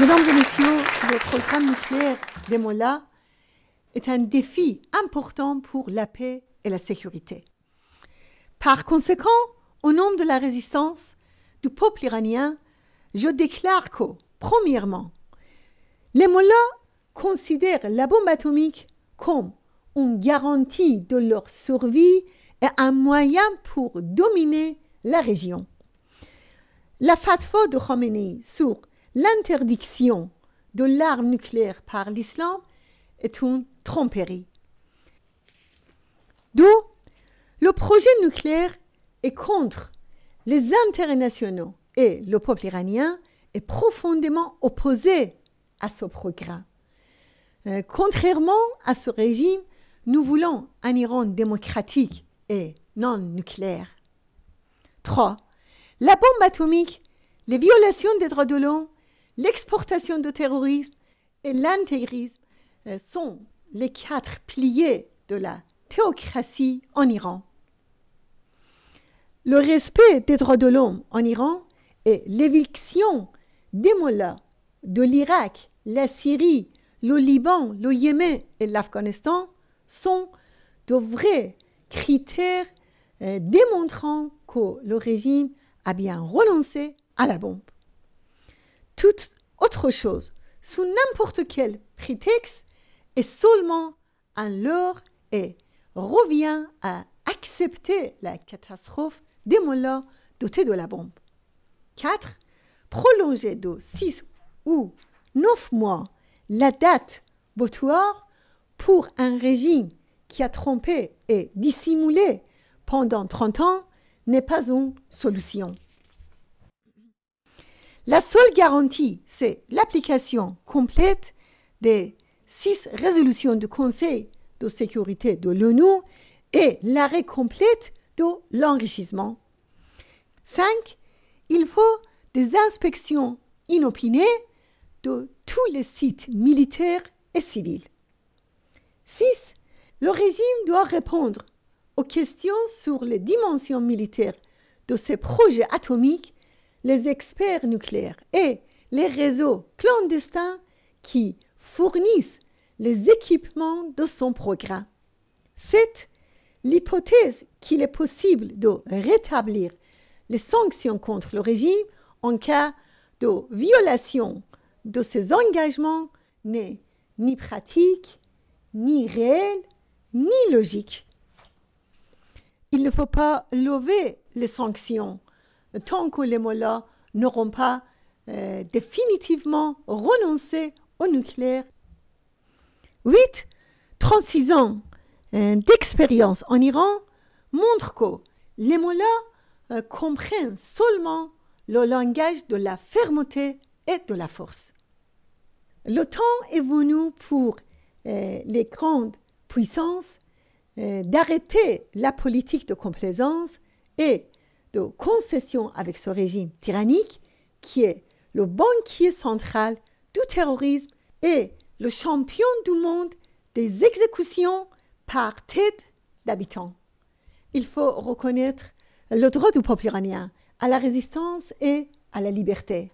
Mesdames et messieurs, le programme nucléaire des Mollahs est un défi important pour la paix et la sécurité. Par conséquent, au nom de la résistance du peuple iranien, je déclare que, premièrement, les Mollahs considèrent la bombe atomique comme une garantie de leur survie et un moyen pour dominer la région. La fatwa de Khamenei sur l'interdiction de l'arme nucléaire par l'islam est une tromperie. D'où le projet nucléaire est contre les intérêts nationaux et le peuple iranien est profondément opposé à ce programme. Euh, contrairement à ce régime, nous voulons un Iran démocratique et non nucléaire. 3. La bombe atomique, les violations des droits de l'homme l'exportation de terrorisme et l'intégrisme euh, sont les quatre piliers de la théocratie en Iran. Le respect des droits de l'homme en Iran et l'éviction des mollahs de l'Irak, la Syrie, le Liban, le Yémen et l'Afghanistan sont de vrais critères euh, démontrant que le régime a bien renoncé à la bombe toute autre chose, sous n'importe quel prétexte, est seulement alors et revient à accepter la catastrophe des mollahs dotés de la bombe. 4. Prolonger de 6 ou 9 mois la date butoir pour un régime qui a trompé et dissimulé pendant 30 ans n'est pas une solution. La seule garantie, c'est l'application complète des six résolutions du Conseil de sécurité de l'ONU et l'arrêt complète de l'enrichissement. 5. Il faut des inspections inopinées de tous les sites militaires et civils. 6. Le régime doit répondre aux questions sur les dimensions militaires de ses projets atomiques les experts nucléaires et les réseaux clandestins qui fournissent les équipements de son programme. C'est l'hypothèse qu'il est possible de rétablir les sanctions contre le régime en cas de violation de ses engagements n'est ni pratique, ni réelle, ni logique. Il ne faut pas lever les sanctions tant que les mollahs n'auront pas euh, définitivement renoncé au nucléaire. 8. 36 ans euh, d'expérience en Iran montrent que les mollahs euh, comprennent seulement le langage de la fermeté et de la force. Le temps est venu pour les grandes puissances d'arrêter la politique de complaisance et de concession avec ce régime tyrannique qui est le banquier central du terrorisme et le champion du monde des exécutions par tête d'habitants. Il faut reconnaître le droit du peuple iranien à la résistance et à la liberté.